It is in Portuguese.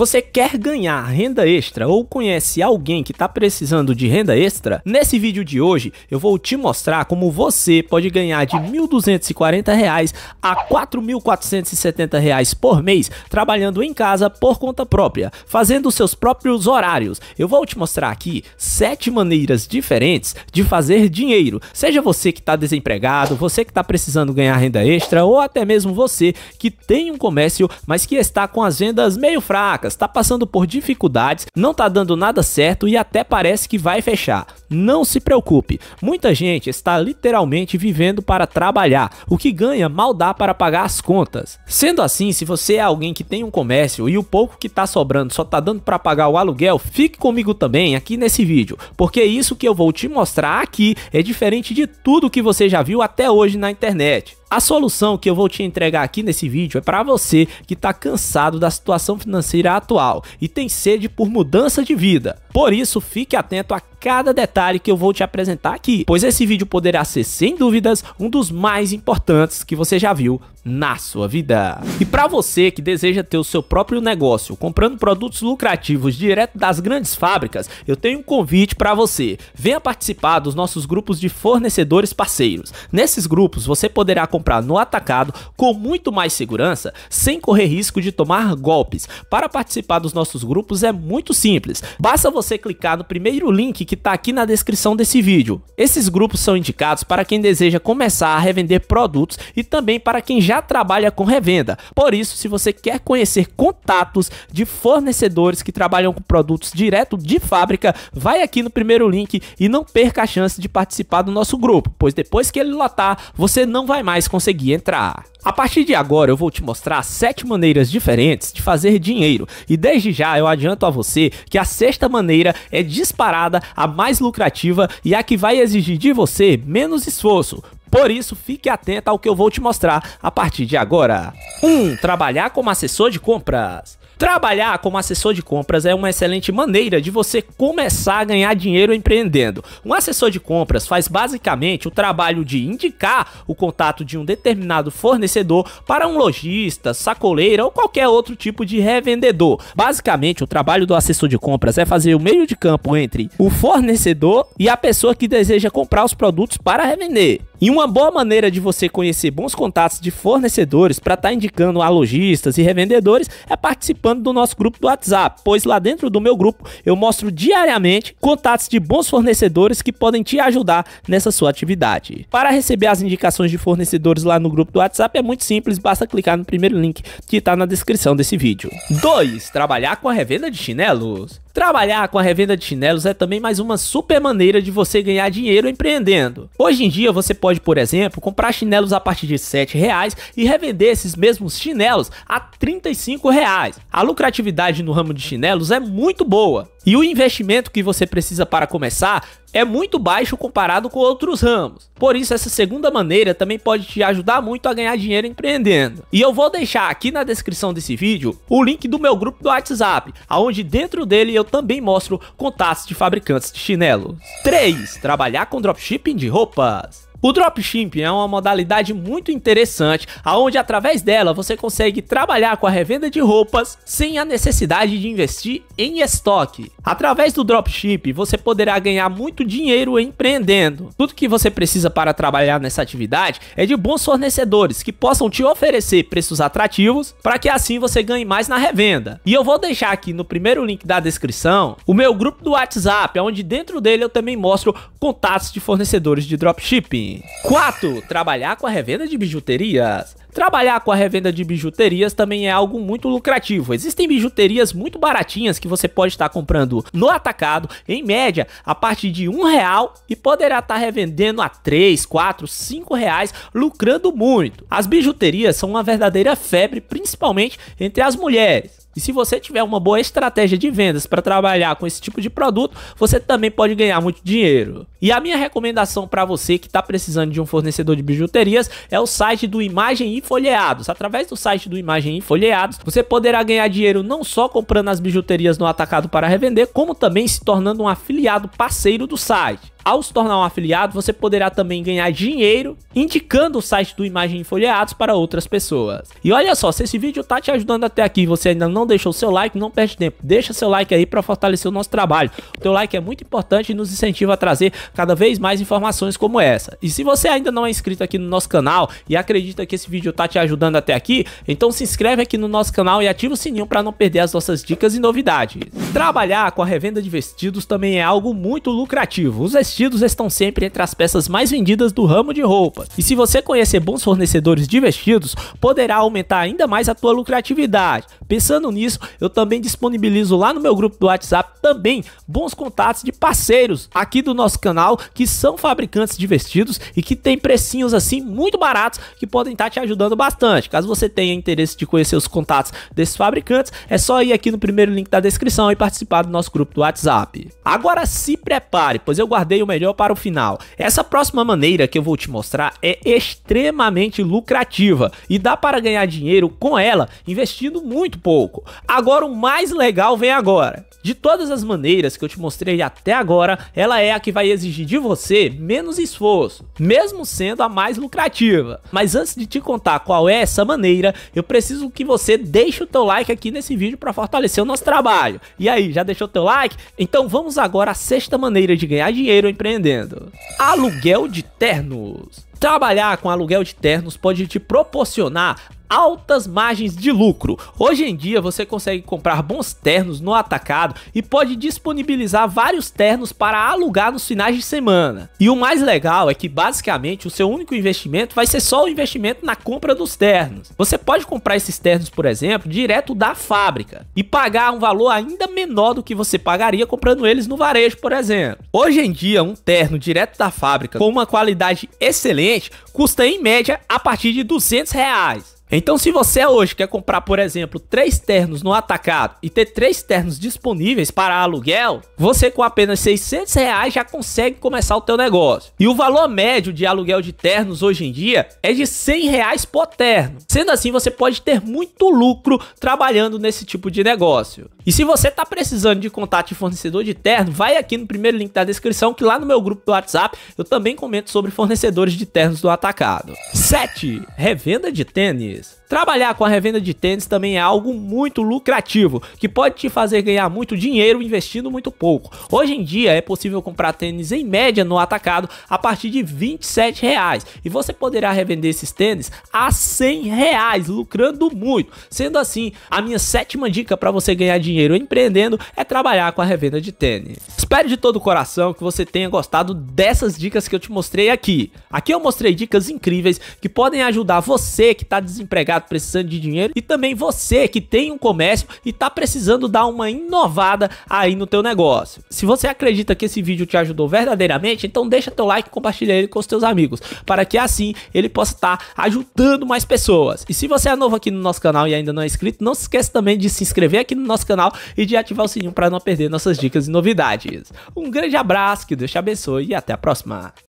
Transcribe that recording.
Você quer ganhar renda extra ou conhece alguém que está precisando de renda extra? Nesse vídeo de hoje eu vou te mostrar como você pode ganhar de R$ 1.240 a R$ 4.470 por mês trabalhando em casa por conta própria, fazendo seus próprios horários. Eu vou te mostrar aqui sete maneiras diferentes de fazer dinheiro. Seja você que está desempregado, você que está precisando ganhar renda extra ou até mesmo você que tem um comércio, mas que está com as vendas meio fracas caras, tá passando por dificuldades, não tá dando nada certo e até parece que vai fechar. Não se preocupe, muita gente está literalmente vivendo para trabalhar, o que ganha mal dá para pagar as contas. Sendo assim, se você é alguém que tem um comércio e o pouco que tá sobrando só tá dando para pagar o aluguel, fique comigo também aqui nesse vídeo, porque isso que eu vou te mostrar aqui é diferente de tudo que você já viu até hoje na internet. A solução que eu vou te entregar aqui nesse vídeo é para você que está cansado da situação financeira atual e tem sede por mudança de vida. Por isso, fique atento a cada detalhe que eu vou te apresentar aqui, pois esse vídeo poderá ser, sem dúvidas, um dos mais importantes que você já viu na sua vida. E para você que deseja ter o seu próprio negócio comprando produtos lucrativos direto das grandes fábricas, eu tenho um convite para você. Venha participar dos nossos grupos de fornecedores parceiros. Nesses grupos você poderá comprar no atacado com muito mais segurança, sem correr risco de tomar golpes. Para participar dos nossos grupos é muito simples. Basta você clicar no primeiro link que está aqui na descrição desse vídeo. Esses grupos são indicados para quem deseja começar a revender produtos e também para quem já trabalha com revenda. Por isso, se você quer conhecer contatos de fornecedores que trabalham com produtos direto de fábrica, vai aqui no primeiro link e não perca a chance de participar do nosso grupo, pois depois que ele lotar, você não vai mais conseguir entrar. A partir de agora eu vou te mostrar sete maneiras diferentes de fazer dinheiro e desde já eu adianto a você que a sexta maneira é disparada a mais lucrativa e a que vai exigir de você menos esforço. Por isso, fique atento ao que eu vou te mostrar a partir de agora. 1. Um, trabalhar como assessor de compras. Trabalhar como assessor de compras é uma excelente maneira de você começar a ganhar dinheiro empreendendo. Um assessor de compras faz basicamente o trabalho de indicar o contato de um determinado fornecedor para um lojista, sacoleira ou qualquer outro tipo de revendedor. Basicamente, o trabalho do assessor de compras é fazer o meio de campo entre o fornecedor e a pessoa que deseja comprar os produtos para revender. E uma boa maneira de você conhecer bons contatos de fornecedores para estar tá indicando a lojistas e revendedores é participando do nosso grupo do WhatsApp, pois lá dentro do meu grupo eu mostro diariamente contatos de bons fornecedores que podem te ajudar nessa sua atividade. Para receber as indicações de fornecedores lá no grupo do WhatsApp é muito simples, basta clicar no primeiro link que está na descrição desse vídeo. 2. Trabalhar com a revenda de chinelos. Trabalhar com a revenda de chinelos é também mais uma super maneira de você ganhar dinheiro empreendendo. Hoje em dia você pode, por exemplo, comprar chinelos a partir de R$ e revender esses mesmos chinelos a R$ 35,00. A lucratividade no ramo de chinelos é muito boa. E o investimento que você precisa para começar é muito baixo comparado com outros ramos. Por isso, essa segunda maneira também pode te ajudar muito a ganhar dinheiro empreendendo. E eu vou deixar aqui na descrição desse vídeo o link do meu grupo do WhatsApp, aonde dentro dele eu também mostro contatos de fabricantes de chinelos. 3. Trabalhar com dropshipping de roupas. O dropshipping é uma modalidade muito interessante, aonde através dela você consegue trabalhar com a revenda de roupas sem a necessidade de investir em estoque. Através do dropshipping, você poderá ganhar muito dinheiro empreendendo. Tudo que você precisa para trabalhar nessa atividade é de bons fornecedores que possam te oferecer preços atrativos para que assim você ganhe mais na revenda. E eu vou deixar aqui no primeiro link da descrição o meu grupo do WhatsApp, onde dentro dele eu também mostro contatos de fornecedores de dropshipping. 4. Trabalhar com a revenda de bijuterias. Trabalhar com a revenda de bijuterias também é algo muito lucrativo. Existem bijuterias muito baratinhas que você pode estar comprando no atacado, em média, a partir de um real e poderá estar revendendo a 3, 4, 5 reais, lucrando muito. As bijuterias são uma verdadeira febre, principalmente entre as mulheres. E se você tiver uma boa estratégia de vendas para trabalhar com esse tipo de produto, você também pode ganhar muito dinheiro. E a minha recomendação para você que está precisando de um fornecedor de bijuterias é o site do Imagem e Folheados. Através do site do Imagem e Folheados, você poderá ganhar dinheiro não só comprando as bijuterias no atacado para revender, como também se tornando um afiliado parceiro do site. Ao se tornar um afiliado, você poderá também ganhar dinheiro indicando o site do Imagem Folheados para outras pessoas. E olha só, se esse vídeo tá te ajudando até aqui, você ainda não deixou seu like, não perde tempo. Deixa seu like aí para fortalecer o nosso trabalho. O teu like é muito importante e nos incentiva a trazer cada vez mais informações como essa. E se você ainda não é inscrito aqui no nosso canal e acredita que esse vídeo tá te ajudando até aqui, então se inscreve aqui no nosso canal e ativa o sininho para não perder as nossas dicas e novidades. Trabalhar com a revenda de vestidos também é algo muito lucrativo. Os vestidos estão sempre entre as peças mais vendidas do ramo de roupas E se você conhecer bons fornecedores de vestidos, poderá aumentar ainda mais a tua lucratividade. Pensando nisso, eu também disponibilizo lá no meu grupo do WhatsApp também bons contatos de parceiros aqui do nosso canal que são fabricantes de vestidos e que tem precinhos assim muito baratos que podem estar te ajudando bastante. Caso você tenha interesse de conhecer os contatos desses fabricantes, é só ir aqui no primeiro link da descrição e participar do nosso grupo do WhatsApp. Agora se prepare, pois eu guardei o melhor para o final. Essa próxima maneira que eu vou te mostrar é extremamente lucrativa e dá para ganhar dinheiro com ela investindo muito pouco. Agora o mais legal vem agora. De todas as maneiras que eu te mostrei até agora, ela é a que vai exigir de você menos esforço, mesmo sendo a mais lucrativa. Mas antes de te contar qual é essa maneira, eu preciso que você deixe o teu like aqui nesse vídeo para fortalecer o nosso trabalho. E aí, já deixou teu like? Então vamos agora à sexta maneira de ganhar dinheiro empreendendo. Aluguel de ternos. Trabalhar com aluguel de ternos pode te proporcionar altas margens de lucro. Hoje em dia você consegue comprar bons ternos no atacado e pode disponibilizar vários ternos para alugar nos finais de semana. E o mais legal é que basicamente o seu único investimento vai ser só o investimento na compra dos ternos. Você pode comprar esses ternos, por exemplo, direto da fábrica e pagar um valor ainda menor do que você pagaria comprando eles no varejo, por exemplo. Hoje em dia, um terno direto da fábrica com uma qualidade excelente custa em média a partir de 200 reais. Então, se você hoje quer comprar, por exemplo, três ternos no atacado e ter três ternos disponíveis para aluguel, você com apenas 600 reais já consegue começar o teu negócio. E o valor médio de aluguel de ternos hoje em dia é de 100 reais por terno. Sendo assim, você pode ter muito lucro trabalhando nesse tipo de negócio. E se você tá precisando de contato de fornecedor de terno, vai aqui no primeiro link da descrição que lá no meu grupo do WhatsApp eu também comento sobre fornecedores de ternos do atacado. 7. Revenda de tênis. Trabalhar com a revenda de tênis também é algo muito lucrativo, que pode te fazer ganhar muito dinheiro investindo muito pouco. Hoje em dia é possível comprar tênis em média no atacado a partir de 27 reais e você poderá revender esses tênis a 100 reais, lucrando muito. Sendo assim, a minha sétima dica para você ganhar dinheiro empreendendo é trabalhar com a revenda de tênis. Espero de todo o coração que você tenha gostado dessas dicas que eu te mostrei aqui. Aqui eu mostrei dicas incríveis que podem ajudar você que está desempregado mercado precisando de dinheiro e também você que tem um comércio e tá precisando dar uma inovada aí no teu negócio. Se você acredita que esse vídeo te ajudou verdadeiramente, então deixa teu like e compartilha ele com os teus amigos, para que assim ele possa estar tá ajudando mais pessoas. E se você é novo aqui no nosso canal e ainda não é inscrito, não se esqueça também de se inscrever aqui no nosso canal e de ativar o sininho para não perder nossas dicas e novidades. Um grande abraço, que Deus te abençoe e até a próxima.